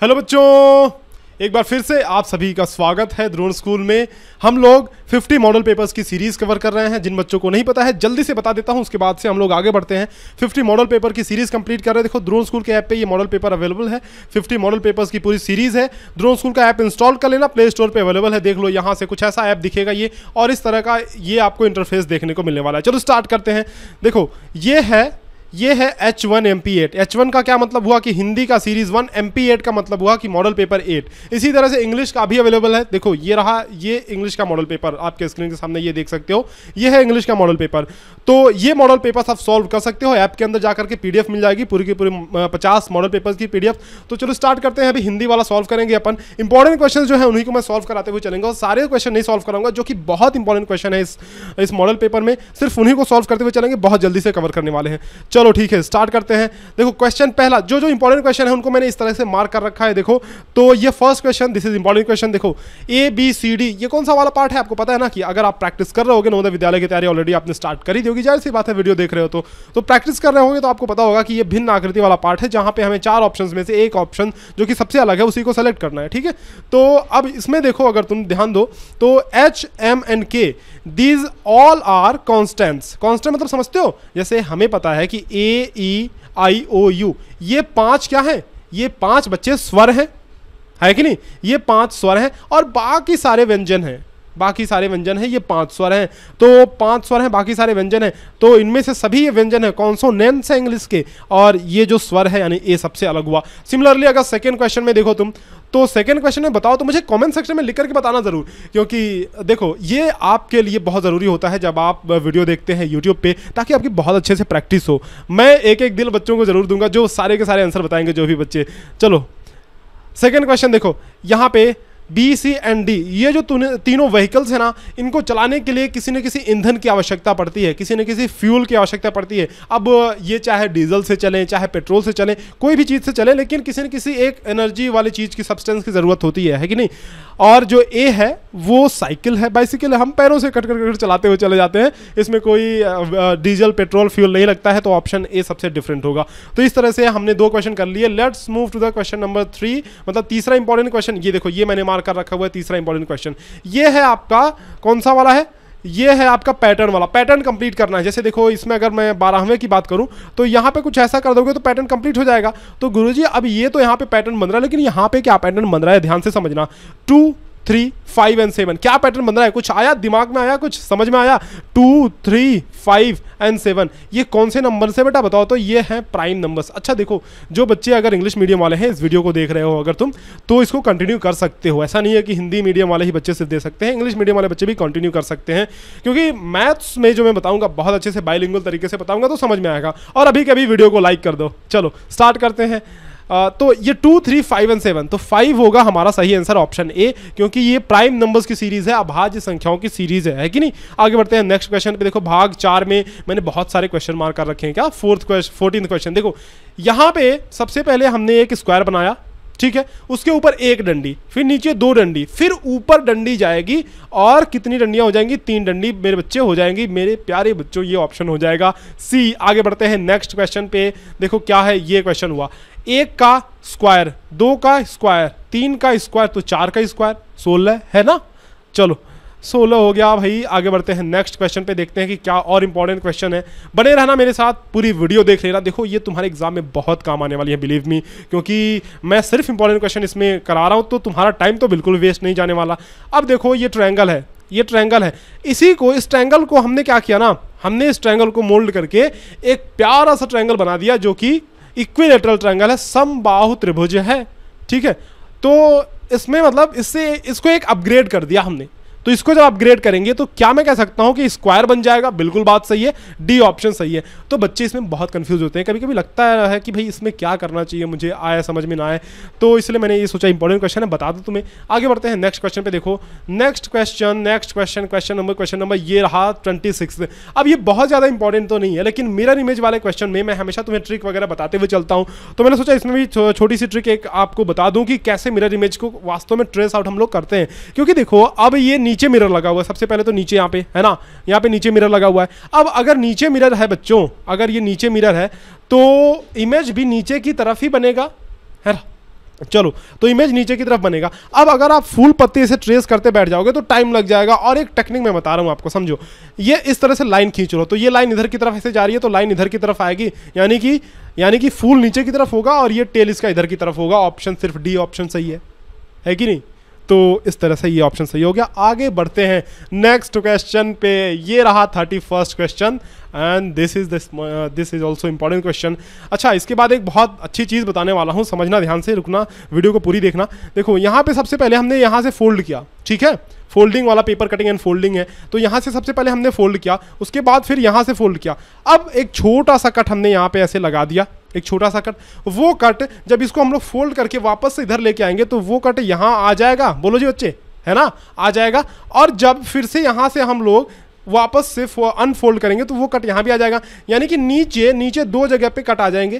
hello बच्चों एक बार फिर से आप सभी का स्वागत है ड्रोन स्कूल में हम लोग 50 मॉडल पेपर्स की सीरीज़ कवर कर रहे हैं जिन बच्चों को नहीं पता है जल्दी से बता देता हूं उसके बाद से हम लोग आगे बढ़ते हैं 50 मॉडल पेपर की सीरीज़ कंप्लीट कर रहे हैं देखो ड्रोन स्कूल के ऐप पे ये मॉडल पेपर अवेलेबल है 50 मॉडल पेपर्स की पूरी सीरीज़ है ड्रोन स्कूल का ऐप इंस्टॉल कर लेना प्ले स्टोर पर अवेलेबल है देख लो यहाँ से कुछ ऐसा ऐप दिखेगा ये और इस तरह का ये आपको इंटरफेस देखने को मिलने वाला है चलो स्टार्ट करते हैं देखो ये है ये है H one M P eight H one का क्या मतलब हुआ कि हिंदी का series one M P eight का मतलब हुआ कि मॉडल पेपर एट इसी तरह से इंग्लिश का भी अवेलेबल है देखो ये रहा ये इंग्लिश का मॉडल पेपर आपके स्क्रीन के सामने ये देख सकते हो ये है इंग्लिश का मॉडल पेपर तो ये मॉडल पेपर आप सॉल्व कर सकते हो ऐप के अंदर जाकर के पीडीएफ मिल जाएगी पूरी की पूरी पचास मॉडल पेपर की पीडीएफ तो चलो स्टार्ट करते हैं अभी हिंदी वाला सॉल्व करेंगे अपन इंपॉर्टेंट क्वेश्चन जो है उन्हीं को मैं सॉल्व कराते हुए चलेंगे और सारे क्वेश्चन नहीं सॉल्व कराऊंगा जो कि बहुत इंपॉर्टेंट क्वेश्चन है इस मॉडल पेपर में सिर्फ उन्हीं को सॉल्व करते हुए चलेंगे बहुत जल्दी से कवर करने वाले हैं चलो चलो ठीक है स्टार्ट करते हैं देखो क्वेश्चन पहला जो जो इंपॉर्टेंट क्वेश्चन है उनको मैंने इस तरह से मार्क कर रखा है देखो तो ये first question this is important question देखो ए बी सी डी ये कौन सा वाला पार्ट है आपको पता है ना कि अगर आप प्रैक्टिस कर रहे हो नवोदय विद्यालय की तैयारी ऑलरेडी आपने स्टार्ट करी दी होगी जाहिर सी बात है वीडियो देख रहे हो तो तो प्रैक्टिस कर रहे होंगे तो आपको पता होगा कि ये भिन्न आकृति वाला पार्ट है जहां पर हमें चार ऑप्शन में से एक ऑप्शन जो कि सबसे अलग है उसी को सेलेक्ट करना है ठीक है तो अब इसमें देखो अगर तुम ध्यान दो तो H M and K these all are constants constant मतलब समझते हो जैसे हमें पता है कि ए ई आई ओ यू ये पांच क्या हैं ये पांच बच्चे स्वर हैं है कि नहीं ये पांच स्वर हैं और बाकी सारे व्यंजन हैं बाकी सारे व्यंजन हैं ये पांच स्वर हैं तो पांच स्वर हैं बाकी सारे व्यंजन हैं तो इनमें से सभी ये व्यंजन है कॉन्सोनेंट्स है इंग्लिश के और ये जो स्वर है यानी ए सबसे अलग हुआ सिमिलरली अगर सेकेंड क्वेश्चन में देखो तुम तो सेकेंड क्वेश्चन में बताओ तो मुझे कमेंट सेक्शन में लिख करके बताना ज़रूर क्योंकि देखो ये आपके लिए बहुत ज़रूरी होता है जब आप वीडियो देखते हैं यूट्यूब पे ताकि आपकी बहुत अच्छे से प्रैक्टिस हो मैं एक एक दिल बच्चों को ज़रूर दूंगा जो सारे के सारे आंसर बताएंगे जो भी बच्चे चलो सेकेंड क्वेश्चन देखो यहाँ पे बी सी एंड डी ये जो तीनों व्हीकल्स हैं ना इनको चलाने के लिए किसी न किसी ईंधन की आवश्यकता पड़ती है किसी न किसी फ्यूल की आवश्यकता पड़ती है अब ये चाहे डीजल से चलें चाहे पेट्रोल से चलें कोई भी चीज़ से चलें लेकिन किसी न किसी एक एनर्जी वाली चीज़ की सब्सटेंस की ज़रूरत होती है है कि नहीं और जो ए है वो साइकिल है बाइसिकल हम पैरों से कट कट कट चलाते हुए चले जाते हैं इसमें कोई डीजल पेट्रोल फ्यूल नहीं लगता है तो ऑप्शन ए सबसे डिफरेंट होगा तो इस तरह से हमने दो क्वेश्चन कर लिए let's move to the question number three मतलब तीसरा इंपॉर्टेंट क्वेश्चन ये देखो ये मैंने मार कर रखा हुआ है तीसरा इंपॉर्टेंट क्वेश्चन ये है आपका कौन सा वाला है ये है आपका पैटर्न वाला पैटर्न कंप्लीट करना है जैसे देखो इसमें अगर मैं बारहवें की बात करूं तो यहां पे कुछ ऐसा कर दोगे तो पैटर्न कंप्लीट हो जाएगा तो गुरुजी अब ये तो यहां पे पैटर्न बन रहा है लेकिन यहां पे क्या पैटर्न बन रहा है ध्यान से समझना two three five and seven क्या पैटर्न बन रहा है कुछ आया दिमाग में आया कुछ समझ में आया two three five and seven ये कौन से नंबर से बेटा बताओ तो ये हैं प्राइम नंबर्स अच्छा देखो जो बच्चे अगर इंग्लिश मीडियम वाले हैं इस वीडियो को देख रहे हो अगर तुम तो इसको कंटिन्यू कर सकते हो ऐसा नहीं है कि हिंदी मीडियम वाले ही बच्चे सिर्फ दे सकते हैं इंग्लिश मीडियम वाले बच्चे भी कंटिन्यू कर सकते हैं क्योंकि मैथ्स में जो मैं बताऊंगा बहुत अच्छे से बाइलिंगुअल तरीके से बताऊंगा तो समझ में आएगा और अभी कभी वीडियो को लाइक कर दो चलो स्टार्ट करते हैं तो ये two three five and seven तो फाइव होगा हमारा सही आंसर ऑप्शन ए क्योंकि ये प्राइम नंबर्स की सीरीज है अभाज्य संख्याओं की सीरीज है, है कि नहीं आगे बढ़ते हैं नेक्स्ट क्वेश्चन पे देखो भाग चार में मैंने बहुत सारे क्वेश्चन मार्क कर रखे हैं क्या फोर्थ क्वेश्चन फोर्टीन क्वेश्चन देखो यहाँ पे सबसे पहले हमने एक स्क्वायर बनाया ठीक है उसके ऊपर एक डंडी फिर नीचे दो डंडी फिर ऊपर डंडी जाएगी और कितनी डंडियां हो जाएंगी तीन डंडी मेरे बच्चे हो जाएंगी मेरे प्यारे बच्चों ये ऑप्शन हो जाएगा सी आगे बढ़ते हैं नेक्स्ट क्वेश्चन पे देखो क्या है ये क्वेश्चन हुआ एक का स्क्वायर दो का स्क्वायर तीन का स्क्वायर तो चार का स्क्वायर सोलह है ना चलो सोलह हो गया भाई आगे बढ़ते हैं नेक्स्ट क्वेश्चन पे देखते हैं कि क्या और इंपॉर्टेंट क्वेश्चन है बने रहना मेरे साथ पूरी वीडियो देख लेना देखो ये तुम्हारे एग्जाम में बहुत काम आने वाली है बिलीव मी क्योंकि मैं सिर्फ इंपॉर्टेंट क्वेश्चन इसमें करा रहा हूँ तो तुम्हारा टाइम तो बिल्कुल वेस्ट नहीं जाने वाला अब देखो ये ट्रैंगल है ये ट्रैंगल है इसी को इस ट्रैंगल को हमने क्या किया ना हमने इस ट्रैंगल को मोल्ड करके एक प्यारा सा ट्रैंगल बना दिया जो कि इक्विलेटरल ट्रायंगल है समबाहु त्रिभुज है ठीक है तो इसमें मतलब इससे इसको एक अपग्रेड कर दिया हमने तो इसको जब अपग्रेड करेंगे तो क्या मैं कह सकता हूं कि स्क्वायर बन जाएगा बिल्कुल बात सही है डी ऑप्शन सही है तो बच्चे इसमें बहुत कंफ्यूज होते हैं कभी कभी लगता है कि भाई इसमें क्या करना चाहिए मुझे आया समझ में ना आए तो इसलिए मैंने ये सोचा इंपॉर्टेंट क्वेश्चन है बता दो तुम्हें आगे बढ़ते हैं नेक्स्ट क्वेश्चन पे देखो next question next question question number question number ये रहा ट्वेंटी अब ये बहुत ज़्यादा इंपॉर्टेंट तो नहीं है लेकिन मिरर इमेज वाले क्वेश्चन में मैं हमेशा तुम्हें ट्रिक वगैरह बताते हुए चलता हूँ तो मैंने सोचा इसमें भी छोटी सी ट्रिक एक आपको बता दूँ कि कैसे मिरर इमेज को वास्तव में ट्रेस आउट हम लोग करते हैं क्योंकि देखो अब ये नीचे मिरर लगा हुआ है सबसे पहले तो नीचे यहाँ पे है ना यहाँ पे नीचे मिरर लगा हुआ है अब अगर नीचे मिरर है बच्चों अगर ये नीचे मिरर है तो इमेज भी नीचे की तरफ ही बनेगा है ना चलो तो इमेज नीचे की तरफ बनेगा अब अगर आप फूल पत्ते से ट्रेस करते बैठ जाओगे तो टाइम लग जाएगा और एक टेक्निक मैं बता रहा हूँ आपको समझो ये इस तरह से लाइन खींच लो तो ये लाइन इधर की तरफ ऐसे जा रही है तो लाइन इधर की तरफ आएगी यानी कि यानी कि फूल नीचे की तरफ होगा और ये टेल इसका इधर की तरफ होगा ऑप्शन सिर्फ डी ऑप्शन सही है है कि नहीं तो इस तरह से ये ऑप्शन सही हो गया आगे बढ़ते हैं नेक्स्ट क्वेश्चन पे ये रहा thirty first question and this is this this is also important question अच्छा इसके बाद एक बहुत अच्छी चीज़ बताने वाला हूँ समझना ध्यान से रुकना वीडियो को पूरी देखना देखो यहाँ पे सबसे पहले हमने यहाँ से फोल्ड किया ठीक है फोल्डिंग वाला पेपर कटिंग एंड फोल्डिंग है तो यहाँ से सबसे पहले हमने फोल्ड किया उसके बाद फिर यहाँ से फोल्ड किया अब एक छोटा सा कट हमने यहाँ पे ऐसे लगा दिया एक छोटा सा कट वो कट जब इसको हम लोग फोल्ड करके वापस से इधर लेके आएंगे तो वो कट यहाँ आ जाएगा बोलो जी बच्चे है ना आ जाएगा और जब फिर से यहाँ से हम लोग वापस से अनफोल्ड करेंगे तो वो कट यहाँ भी आ जाएगा यानी कि नीचे नीचे दो जगह पे कट आ जाएंगे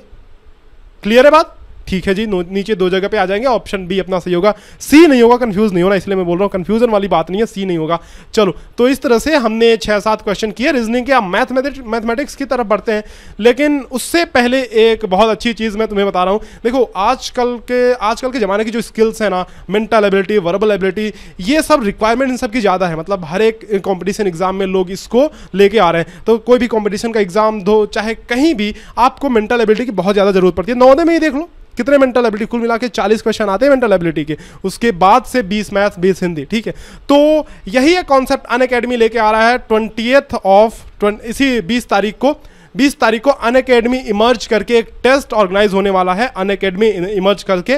क्लियर है बात ठीक है जी नीचे दो जगह पे आ जाएंगे ऑप्शन बी अपना सही होगा सी नहीं होगा कन्फ्यूज़ नहीं होना इसलिए मैं बोल रहा हूँ कन्फ्यूजन वाली बात नहीं है सी नहीं होगा चलो तो इस तरह से हमने छह सात क्वेश्चन किए रीजनिंग के आप मैथमेटिक्स की तरफ बढ़ते हैं लेकिन उससे पहले एक बहुत अच्छी चीज़ मैं तुम्हें बता रहा हूँ देखो आजकल के आजकल के ज़माने की जो स्किल्स हैं ना मेंटल एबिलिटी वर्बल एबिलिटी ये सब रिक्वायरमेंट इन सबकी ज़्यादा है मतलब हर एक कॉम्पिटिशन एग्ज़ाम में लोग इसको लेके आ रहे हैं तो कोई भी कॉम्पिटिशन का एग्ज़ाम दो चाहे कहीं भी आपको मेंटल एबिलिटी की बहुत ज़्यादा ज़रूरत पड़ती है नौदे में ही देख लो कितने मेंटल एबिलिटी कुल मिला के चालीस क्वेश्चन आते हैं मेंटल एबिलिटी के उसके बाद से बीस मैथ्स बीस हिंदी ठीक है तो यही एक कॉन्सेप्ट अन अकेडमी लेके आ रहा है ट्वेंटी ऑफ इसी बीस तारीख को 20 तारीख को अन अकेडमी इमर्ज करके एक टेस्ट ऑर्गेनाइज होने वाला है अन अकेडमी इमर्ज करके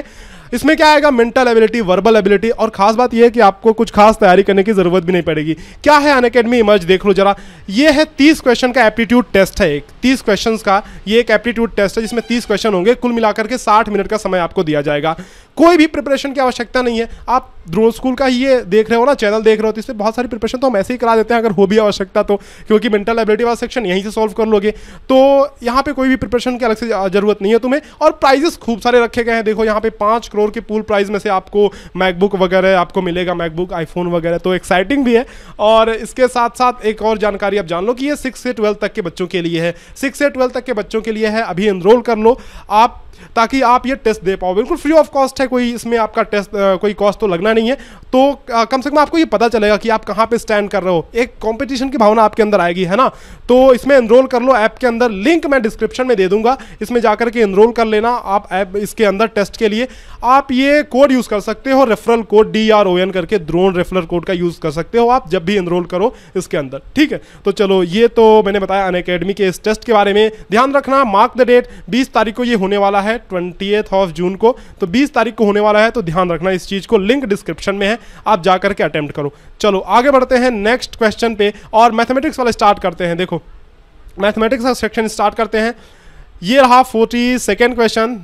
इसमें क्या आएगा मेंटल एबिलिटी वर्बल एबिलिटी और खास बात यह है कि आपको कुछ खास तैयारी करने की जरूरत भी नहीं पड़ेगी क्या है अन इमर्ज देख लो जरा ये है तीस क्वेश्चन का एप्टीट्यूड टेस्ट है एक तीस क्वेश्चन का ये एक एप्टीट्यूड टेस्ट है जिसमें तीस क्वेश्चन होंगे कुल मिलाकर के साठ मिनट का समय आपको दिया जाएगा कोई भी प्रिपरेशन की आवश्यकता नहीं है आप ड्रोन स्कूल का ही ये देख रहे हो ना चैनल देख रहे हो तो इससे बहुत सारी प्रिपरेशन तो हम ऐसे ही करा देते हैं अगर हो भी आवश्यकता तो क्योंकि मेंटल एबिलिटी वाला सेक्शन यहीं से सॉल्व कर लोगे तो यहाँ पे कोई भी प्रिपरेशन की अलग से ज़रूरत नहीं है तुम्हें और प्राइजेस खूब सारे रखे गए हैं देखो यहाँ पे पाँच करोड़ के पूल प्राइज में से आपको मैकबुक वगैरह आपको मिलेगा मैकबुक आईफोन वगैरह तो एक्साइटिंग भी है और इसके साथ साथ एक और जानकारी आप जान लो कि ये सिक्स से ट्वेल्थ तक के बच्चों के लिए है सिक्स से ट्वेल्थ तक के बच्चों के लिए है अभी इनरोल कर लो आप ताकि आप ये टेस्ट दे पाओ बिल्कुल फ्री ऑफ कॉस्ट है कोई इसमें आपका टेस्ट कोई कॉस्ट तो लगना नहीं है तो कम से कम आपको ये पता चलेगा कि आप कहाँ पर स्टैंड कर रहे हो एक कॉम्पिटिशन की भावना आपके अंदर आएगी है ना तो इसमें इनरोल कर लो ऐप के अंदर लिंक मैं डिस्क्रिप्शन में दे दूंगा इसमें जाकर के इनरोल कर लेना आप ऐप इसके अंदर टेस्ट के लिए आप ये कोड यूज़ कर सकते हो referral code D R O N करके ड्रोन रेफरल कोड का यूज़ कर सकते हो आप जब भी इनरोल करो इसके अंदर ठीक है तो चलो ये तो मैंने बताया अन के इस टेस्ट के बारे में ध्यान रखना मार्क द डेट बीस तारीख को ये होने वाला है है ट्वेंटी ऑफ जून को तो बीस तारीख को होने वाला है तो ध्यान रखना इस चीज़ को लिंक डिस्क्रिप्शन में है आप जाकर के अटेम्प्ट करो चलो आगे बढ़ते हैं नेक्स्ट क्वेश्चन पे और मैथमेटिक्स वाला स्टार्ट करते हैं देखो मैथमेटिक्स का सेक्शन स्टार्ट करते हैं ये रहा forty second question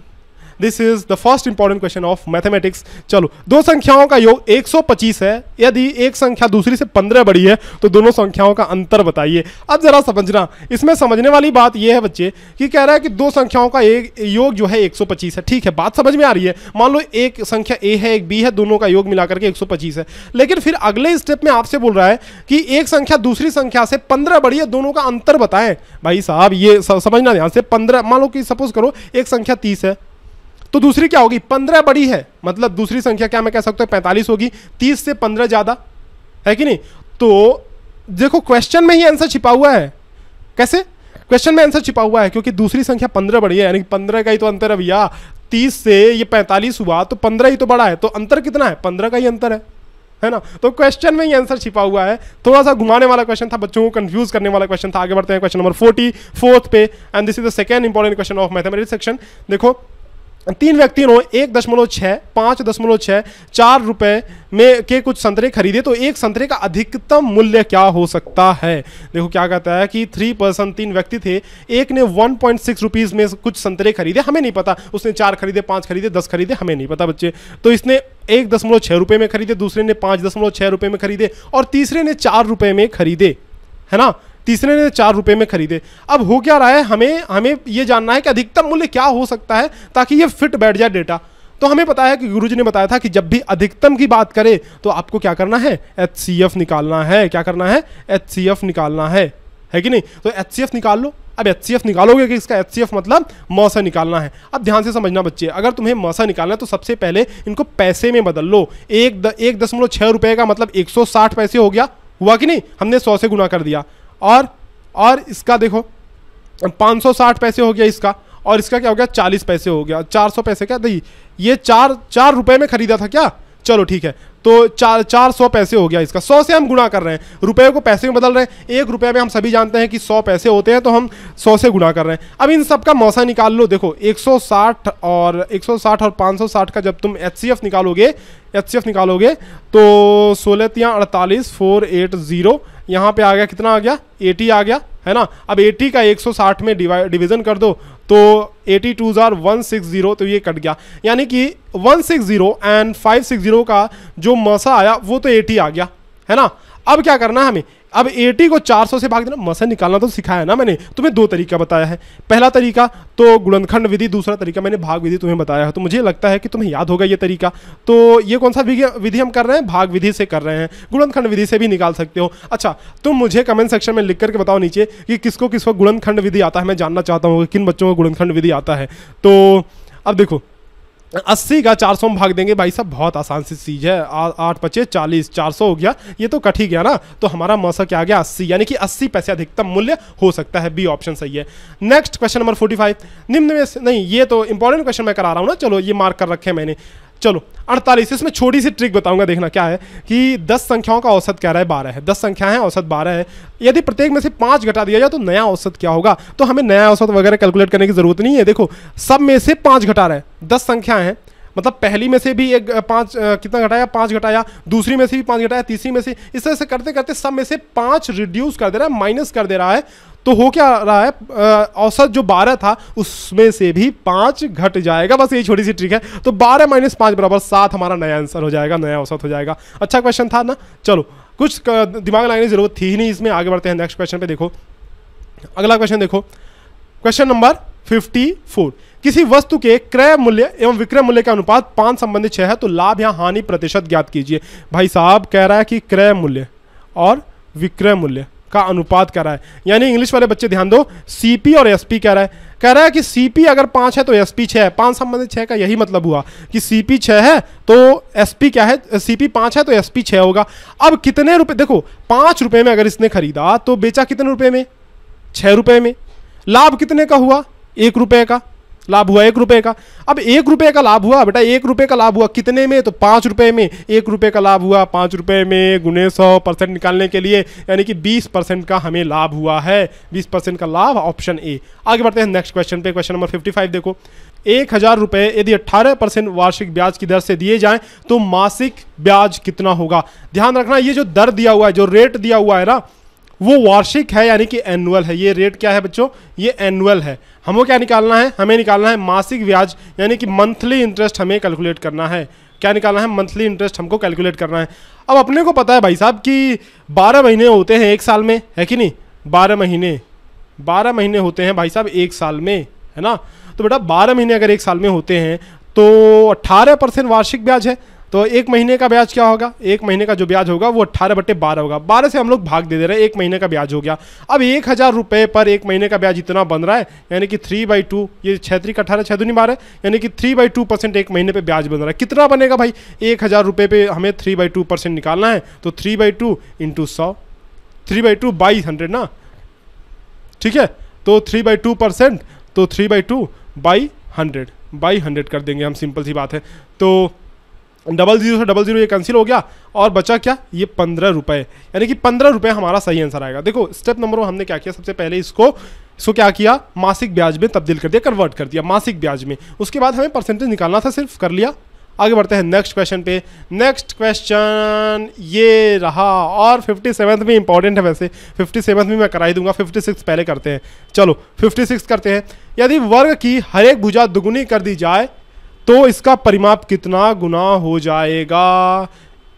this is the first important question of mathematics चलो दो संख्याओं का योग 125 है यदि एक संख्या दूसरी से 15 बड़ी है तो दोनों संख्याओं का अंतर बताइए अब जरा समझना इसमें समझने वाली बात यह है बच्चे कि कह रहा है कि दो संख्याओं का एक योग जो है एक है ठीक है बात समझ में आ रही है मान लो एक संख्या ए है एक बी है दोनों का योग मिलाकर के एक है लेकिन फिर अगले स्टेप में आपसे बोल रहा है कि एक संख्या दूसरी संख्या से पंद्रह बड़ी है दोनों का अंतर बताएं भाई साहब ये समझना ध्यान से पंद्रह मान लो कि सपोज करो एक संख्या तीस है तो दूसरी क्या होगी पंद्रह बड़ी है मतलब दूसरी संख्या क्या मैं कह सकता हूँ पैंतालीस होगी तीस से पंद्रह ज़्यादा है कि नहीं तो देखो क्वेश्चन में ही आंसर छिपा हुआ है कैसे क्वेश्चन में आंसर छिपा हुआ है क्योंकि दूसरी संख्या पंद्रह बड़ी है यानी पंद्रह का ही तो अंतर है भैया तीस से ये पैंतालीस हुआ तो पंद्रह ही तो बड़ा है तो अंतर कितना है पंद्रह का ही अंतर है है ना तो क्वेश्चन में ही आंसर छिपा हुआ है थोड़ा सा घुमाने वाला क्वेश्चन था बच्चों को कंफ्यूज करने वाला क्वेश्चन था आगे बढ़ते हैं क्वेश्चन नंबर फोर्टी फोर्थ पे and this is the second important question of mathematics section देखो तीन व्यक्तियों ने एक दशमलव छः पाँच दशमलव छः चार रुपये में के कुछ संतरे खरीदे तो एक संतरे का अधिकतम मूल्य क्या हो सकता है देखो क्या कहता है कि थ्री पर्सन तीन व्यक्ति थे एक ने वन पॉइंट सिक्स रुपीज़ में कुछ संतरे खरीदे हमें नहीं पता उसने चार खरीदे पाँच खरीदे दस खरीदे हमें नहीं पता बच्चे तो इसने एक दशमलव रुपये में खरीदे दूसरे ने पाँच दशमलव में खरीदे और तीसरे ने चार में खरीदे है ना तीसरे ने चार रुपए में खरीदे अब हो क्या रहा है हमें हमें ये जानना है कि अधिकतम मूल्य क्या हो सकता है ताकि ये फिट बैठ जाए डेटा तो हमें पता है कि गुरु ने बताया था कि जब भी अधिकतम की बात करें तो आपको क्या करना है एच निकालना है क्या करना है एच निकालना है है कि नहीं तो एच निकाल लो अब एच निकालोगे कि इसका एच मतलब मौसा निकालना है अब ध्यान से समझना बच्चे अगर तुम्हें मौसा निकालना है तो सबसे पहले इनको पैसे में बदल लो एक द, एक दशमलव छः रुपये का मतलब 160 पैसे हो गया हुआ कि नहीं हमने सौ से गुना कर दिया और और इसका देखो 560 पैसे हो गया इसका और इसका क्या हो गया 40 पैसे हो गया 400 पैसे क्या दही ये चार चार रुपये में ख़रीदा था क्या चलो ठीक है तो चार चार सौ पैसे हो गया इसका सौ से हम गुणा कर रहे हैं रुपये को पैसे में बदल रहे हैं एक रुपये में हम सभी जानते हैं कि सौ पैसे होते हैं तो हम सौ से गुणा कर रहे हैं अब इन सब का मौसा निकाल लो देखो एक सौ साठ और एक सौ साठ और पाँच सौ साठ का जब तुम एच निकालोगे एच निकालोगे तो सोलह तिया अड़तालीस फोर एट ज़ीरो यहाँ पे आ गया कितना आ गया 80 आ गया है ना अब 80 का 160 में डिवीज़न कर दो तो एटी टू ज़ार वन सिक्स ज़ीरो तो ये कट गया यानी कि one six zero and five six zero का जो मसा आया वो तो एटी आ गया है ना अब क्या करना है हमें अब 80 को 400 से भाग देना मसल निकालना तो सिखाया ना मैंने तुम्हें दो तरीका बताया है पहला तरीका तो गुणनखंड विधि दूसरा तरीका मैंने भाग विधि तुम्हें बताया है तो मुझे लगता है कि तुम्हें याद होगा ये तरीका तो ये कौन सा विधि हम कर रहे हैं भाग विधि से कर रहे हैं गुणनखंड विधि से भी निकाल सकते हो अच्छा तुम मुझे कमेंट सेक्शन में लिख करके बताओ नीचे कि किसको किसको गुणनखंड विधि आता है मैं जानना चाहता हूँ किन बच्चों को गुणनखंड विधि आता है तो अब देखो अस्सी का चार सौ में भाग देंगे भाई साहब बहुत आसान सी चीज़ है आठ पच्चे चालीस चार सौ हो गया ये तो कट ही गया ना तो हमारा मौसम क्या आ गया अस्सी यानी कि अस्सी पैसे अधिकतम मूल्य हो सकता है बी ऑप्शन सही है next question number forty five निम्न में नहीं ये तो इंपॉर्टेंट क्वेश्चन मैं करा रहा हूँ ना चलो ये मार्क कर रखे मैंने चलो अड़तालीस इसमें छोटी सी ट्रिक बताऊंगा देखना क्या है कि दस संख्याओं का औसत कह रहा है बारह है दस संख्या है औसत बारह है यदि प्रत्येक में से पांच घटा दिया जाए तो नया औसत क्या होगा तो हमें नया औसत वगैरह कैलकुलेट करने की जरूरत नहीं है देखो सब में से पांच घटा रहे हैं दस संख्या है मतलब पहली में से भी एक पाँच कितना घटाया पाँच घटाया दूसरी में से भी पाँच घटाया तीसरी में से इस तरह से करते करते सब में से पाँच रिड्यूस कर दे रहा है माइनस कर दे रहा है तो हो क्या रहा है औसत जो बारह था उसमें से भी पाँच घट जाएगा बस यही छोटी सी ट्रिक है तो बारह माइनस पाँच बराबर सात हमारा नया आंसर हो जाएगा नया औसत हो जाएगा अच्छा क्वेश्चन था ना चलो कुछ दिमाग लगाने की जरूरत थी ही नहीं इसमें आगे बढ़ते हैं नेक्स्ट क्वेश्चन पे देखो अगला क्वेश्चन देखो क्वेश्चन नंबर 54 किसी वस्तु के क्रय मूल्य एवं विक्रय मूल्य का अनुपात पांच संबंधित छह है तो लाभ या हानि प्रतिशत ज्ञात कीजिए भाई साहब कह रहा है कि क्रय मूल्य और विक्रय मूल्य का अनुपात कह रहा है यानी इंग्लिश वाले बच्चे ध्यान दो सीपी और एसपी कह रहा है कह रहा है कि सीपी अगर पांच है तो एसपी छह है पांच संबंधित छह का यही मतलब हुआ कि सीपी छह है तो एसपी क्या है सीपी पांच है तो एसपी छः होगा अब कितने रुपए देखो पांच रुपये में अगर इसने खरीदा तो बेचा कितने रुपए में छह रुपए में लाभ कितने का हुआ एक रुपए का लाभ हुआ एक रुपये का अब एक रुपए का लाभ हुआ बेटा एक रुपए का लाभ हुआ कितने में तो पाँच रुपए में एक रुपए का लाभ हुआ पाँच रुपए में गुने सौ परसेंट निकालने के लिए यानी कि बीस परसेंट का हमें लाभ हुआ है बीस परसेंट का लाभ ऑप्शन ए आगे बढ़ते हैं नेक्स्ट क्वेश्चन पे क्वेश्चन नंबर फिफ्टी फाइव देखो एक हज़ार रुपये यदि अट्ठारह परसेंट वार्षिक ब्याज की दर से दिए जाएं तो मासिक ब्याज कितना होगा ध्यान रखना ये जो दर दिया हुआ है जो रेट दिया हुआ है ना वो वार्षिक है यानी कि एनुअल है ये रेट क्या है बच्चों ये एनुअल है हमें क्या निकालना है हमें निकालना है मासिक ब्याज यानी कि मंथली इंटरेस्ट हमें कैलकुलेट करना है क्या निकालना है मंथली इंटरेस्ट हमको कैलकुलेट करना है अब अपने को पता है भाई साहब कि बारह महीने होते हैं एक साल में है कि नहीं बारह महीने बारह महीने होते हैं भाई साहब एक साल में है ना तो बेटा बारह महीने अगर एक साल में होते हैं तो अट्ठारह परसेंट वार्षिक ब्याज है तो एक महीने का ब्याज क्या होगा एक महीने का जो ब्याज होगा वो अट्ठारह बटे बारह होगा बारह से हम लोग भाग दे दे रहे हैं एक महीने का ब्याज हो गया अब एक हज़ार रुपये पर एक महीने का ब्याज इतना बन रहा है यानी कि थ्री बाई टू ये छैतरी का अठारह छः दूनी बारह यानी कि थ्री बाई टू परसेंट एक महीने पर ब्याज बन रहा है कितना बनेगा भाई एक हज़ार रुपये पर हमें थ्री बाई टू परसेंट निकालना है तो थ्री बाई टू इंटू सौ थ्री बाई टू बाईस हंड्रेड ना ठीक है तो थ्री बाई टू परसेंट तो three by two by hundred by hundred कर देंगे हम सिंपल सी बात है तो डबल जीरो से डबल जीरो ये कैंसिल हो गया और बचा क्या ये पंद्रह रुपये यानी कि पंद्रह रुपये हमारा सही आंसर आएगा देखो स्टेप नंबर वन हमने क्या किया सबसे पहले इसको इसको क्या किया मासिक ब्याज में तब्दील कर दिया कन्वर्ट कर दिया मासिक ब्याज में उसके बाद हमें परसेंटेज निकालना था सिर्फ कर लिया आगे बढ़ते हैं नेक्स्ट क्वेश्चन पे नेक्स्ट क्वेश्चन ये रहा और फिफ्टी सेवन्थ भी इंपॉर्टेंट है वैसे फिफ्टी सेवन्थ भी मैं कराई दूंगा फिफ्टी सिक्स पहले करते हैं चलो फिफ्टी सिक्स करते हैं यदि वर्ग की हर एक भुजा दुगुनी कर दी जाए तो इसका परिमाप कितना गुना हो जाएगा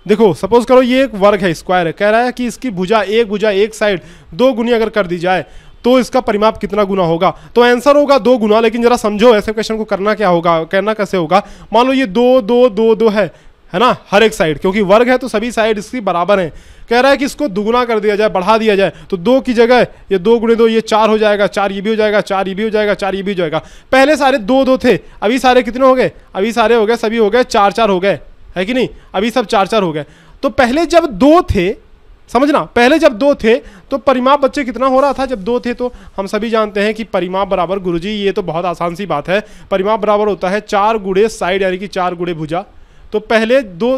देखो सपोज करो ये एक वर्ग है स्क्वायर है कह रहा है कि इसकी भुजा एक भुजा एक साइड दो गुनी अगर कर दी जाए तो इसका परिमाप कितना गुना होगा तो आंसर होगा दो गुना लेकिन जरा समझो ऐसे क्वेश्चन को करना क्या होगा कहना कैसे होगा मान लो ये दो दो दो दो है है ना हर एक साइड क्योंकि वर्ग है तो सभी साइड इसकी बराबर हैं कह रहा है कि इसको दुगुना कर दिया जाए बढ़ा दिया जाए तो दो की जगह ये दो गुणे दो ये चार हो जाएगा चार ये भी हो जाएगा चार ये भी हो जाएगा चार ये भी हो जाएगा पहले सारे दो दो थे अभी सारे कितने हो गए अभी सारे हो गए सभी हो गए चार चार हो गए है कि नहीं अभी सब चार चार हो गए तो पहले जब दो थे समझना पहले जब दो थे तो परिमाप बच्चे कितना हो रहा था जब दो थे तो हम सभी जानते हैं कि परिमाप बराबर गुरुजी ये तो बहुत आसान सी बात है परिमाप बराबर होता है चार गुड़े साइड यानी कि चार गुड़े भुजा तो पहले दो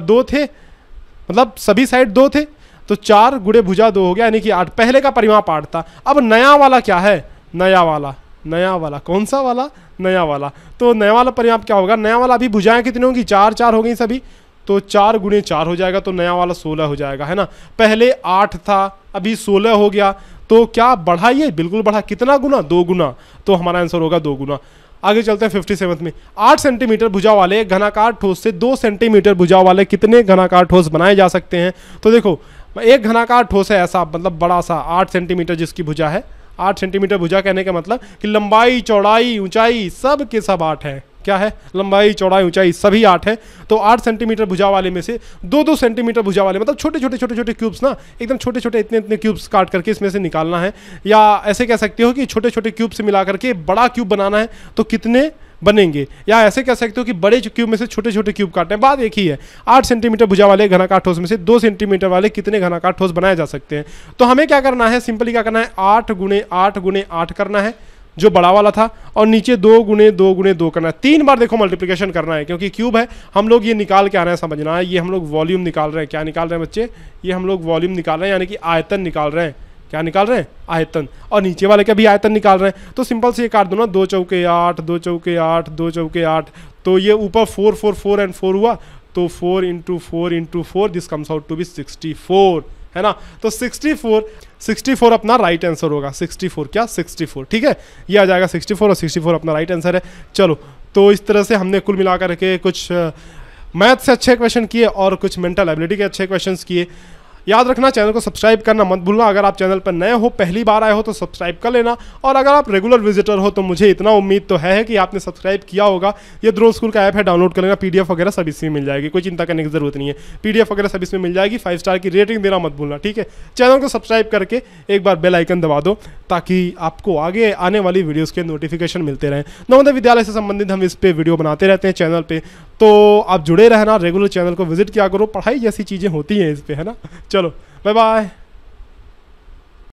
दो थे मतलब सभी साइड दो थे तो चार गुड़े भुजा दो हो गया यानी कि आठ पहले का परिमाप आठ था अब नया वाला क्या है नया वाला नया वाला कौन सा वाला नया वाला तो नया वाला परिमाप क्या होगा नया वाला अभी भुजाएं कितनी होंगी चार चार हो गई सभी तो चार गुणे चार हो जाएगा तो नया वाला सोलह हो जाएगा है ना पहले आठ था अभी सोलह हो गया तो क्या बढ़ाइए बिल्कुल बढ़ा कितना गुना दो गुना तो हमारा आंसर होगा दो गुना आगे चलते हैं फिफ्टी सेवन में आठ सेंटीमीटर भुजा वाले घनाकार ठोस से दो सेंटीमीटर भुजा वाले कितने घनाकार ठोस बनाए जा सकते हैं तो देखो एक घनाकार ठोस है ऐसा मतलब बड़ा सा आठ सेंटीमीटर जिसकी भुजा है आठ सेंटीमीटर भुजा कहने का मतलब कि लंबाई चौड़ाई ऊंचाई सब के सब आठ है क्या है लंबाई चौड़ाई ऊंचाई सभी आठ है तो आठ सेंटीमीटर भुजा वाले में से दो दो सेंटीमीटर भुजा वाले मतलब छोटे छोटे छोटे छोटे क्यूब्स ना एकदम छोटे छोटे इतने इतने क्यूब्स काट करके इसमें से निकालना है या ऐसे कह सकते हो कि छोटे छोटे क्यूब से मिला करके बड़ा क्यूब बनाना है तो कितने बनेंगे या ऐसे कह सकते हो कि बड़े क्यूब में से छोटे छोटे क्यूब काटने बात एक ही है आठ सेंटीमीटर भुजा वाले का ठोस में से दो सेंटीमीटर वाले कितने का ठोस बनाए जा सकते हैं तो हमें क्या करना है सिंपली क्या करना है आठ गुणे आठ गुणे आठ करना है जो बड़ा वाला था और नीचे दो गुने दो गुने दो करना है तीन बार देखो मल्टीप्लिकेशन करना है क्योंकि क्यूब है हम लोग ये निकाल के आना है समझना है ये हम लोग वॉल्यूम निकाल रहे हैं क्या निकाल रहे हैं बच्चे ये हम लोग वॉल्यूम निकाल रहे हैं यानी कि आयतन निकाल रहे हैं क्या निकाल रहे हैं आयतन और नीचे वाले का भी आयतन निकाल रहे हैं तो सिंपल से ये काट दो ना दो चौके आठ दो चौके आठ दो चौके आठ तो ये ऊपर four four four and four हुआ तो four into four into four this comes out to be sixty four है ना तो 64 64 अपना राइट आंसर होगा 64 क्या 64 ठीक है ये आ जाएगा 64 और 64 अपना राइट आंसर है चलो तो इस तरह से हमने कुल मिलाकर के कुछ मैथ से अच्छे क्वेश्चन किए और कुछ मेंटल एबिलिटी के अच्छे क्वेश्चन किए याद रखना चैनल को सब्सक्राइब करना मत भूलना अगर आप चैनल पर नए हो पहली बार आए हो तो सब्सक्राइब कर लेना और अगर आप रेगुलर विजिटर हो तो मुझे इतना उम्मीद तो है कि आपने सब्सक्राइब किया होगा ये द्रो स्कूल का ऐप है डाउनलोड कर लेना पीडीएफ वगैरह सब इसमें मिल जाएगी कोई चिंता करने की जरूरत नहीं है पीडीएफ वगैरह सब इसमें मिल जाएगी फाइव स्टार की रेटिंग देना मत भूलना ठीक है चैनल को सब्सक्राइब करके एक बार बेलाइकन दबा दो ताकि आपको आगे आने वाली वीडियोज़ के नोटिफिकेशन मिलते रहें नवोदय विद्यालय से संबंधित हम इस पर वीडियो बनाते रहते हैं चैनल पर तो आप जुड़े रहना रेगुलर चैनल को विजिट किया करो पढ़ाई जैसी चीज़ें होती हैं इस पर है ना चलो बाय बाय